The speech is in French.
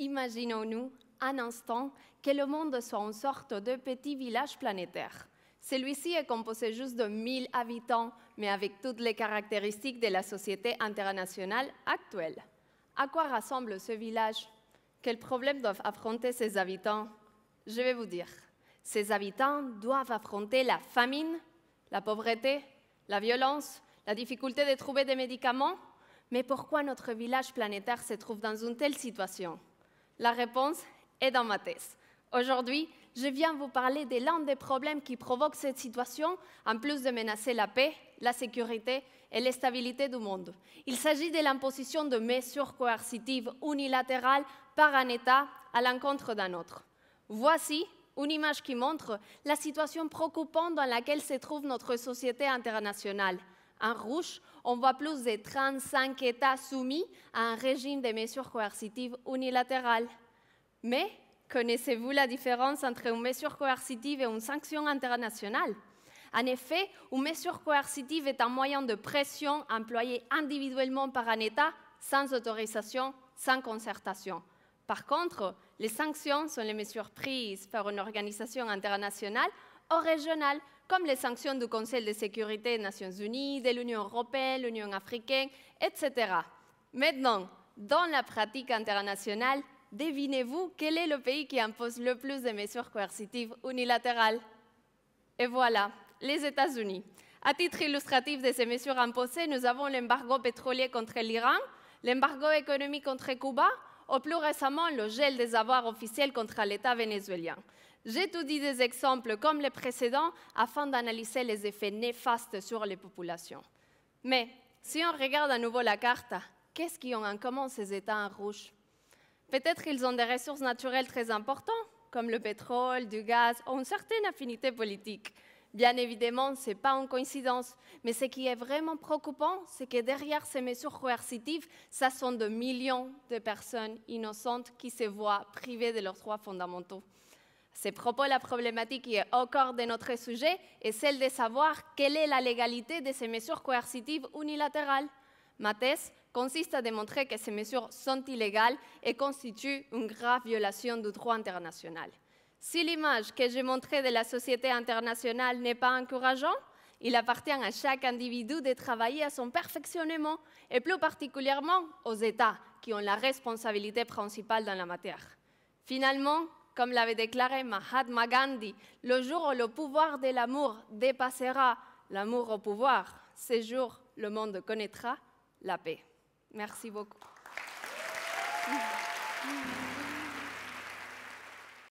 Imaginons-nous un instant que le monde soit une sorte de petit village planétaire. Celui-ci est composé juste de 1000 habitants, mais avec toutes les caractéristiques de la société internationale actuelle. À quoi rassemble ce village Quels problèmes doivent affronter ses habitants Je vais vous dire. Ses habitants doivent affronter la famine, la pauvreté, la violence, la difficulté de trouver des médicaments. Mais pourquoi notre village planétaire se trouve dans une telle situation la réponse est dans ma thèse. Aujourd'hui, je viens vous parler de l'un des problèmes qui provoquent cette situation, en plus de menacer la paix, la sécurité et l'instabilité du monde. Il s'agit de l'imposition de mesures coercitives unilatérales par un État à l'encontre d'un autre. Voici une image qui montre la situation préoccupante dans laquelle se trouve notre société internationale en rouge, on voit plus de 35 États soumis à un régime de mesures coercitives unilatérales. Mais connaissez-vous la différence entre une mesure coercitive et une sanction internationale en effet, une mesure coercitive est un moyen de pression employé individuellement par un État sans autorisation, sans concertation. Par contre, les sanctions sont les mesures prises par une organisation internationale ou régionale comme les sanctions du Conseil de sécurité des Nations Unies, de l'Union européenne, l'Union africaine, etc. Maintenant, dans la pratique internationale, devinez-vous quel est le pays qui impose le plus de mesures coercitives unilatérales Et voilà, les États-Unis. À titre illustratif de ces mesures imposées, nous avons l'embargo pétrolier contre l'Iran, l'embargo économique contre Cuba, ou plus récemment le gel des avoirs officiels contre l'État vénézuélien. J'ai tout dit des exemples comme les précédents afin d'analyser les effets néfastes sur les populations. Mais si on regarde à nouveau la carte, qu'est-ce qu'ils ont en commun ces États en rouge Peut-être qu'ils ont des ressources naturelles très importantes, comme le pétrole, du gaz, ou une certaine affinité politique. Bien évidemment, ce n'est pas une coïncidence, mais ce qui est vraiment préoccupant, c'est que derrière ces mesures coercitives, ce sont des millions de personnes innocentes qui se voient privées de leurs droits fondamentaux. C'est propos la problématique qui est au cœur de notre sujet est celle de savoir quelle est la légalité de ces mesures coercitives unilatérales. Ma thèse consiste à démontrer que ces mesures sont illégales et constituent une grave violation du droit international. Si l'image que j'ai montrée de la société internationale n'est pas encourageante, il appartient à chaque individu de travailler à son perfectionnement et plus particulièrement aux États qui ont la responsabilité principale dans la matière. Finalement, comme l'avait déclaré Mahatma Gandhi, le jour où le pouvoir de l'amour dépassera l'amour au pouvoir, ce jour, le monde connaîtra la paix. Merci beaucoup.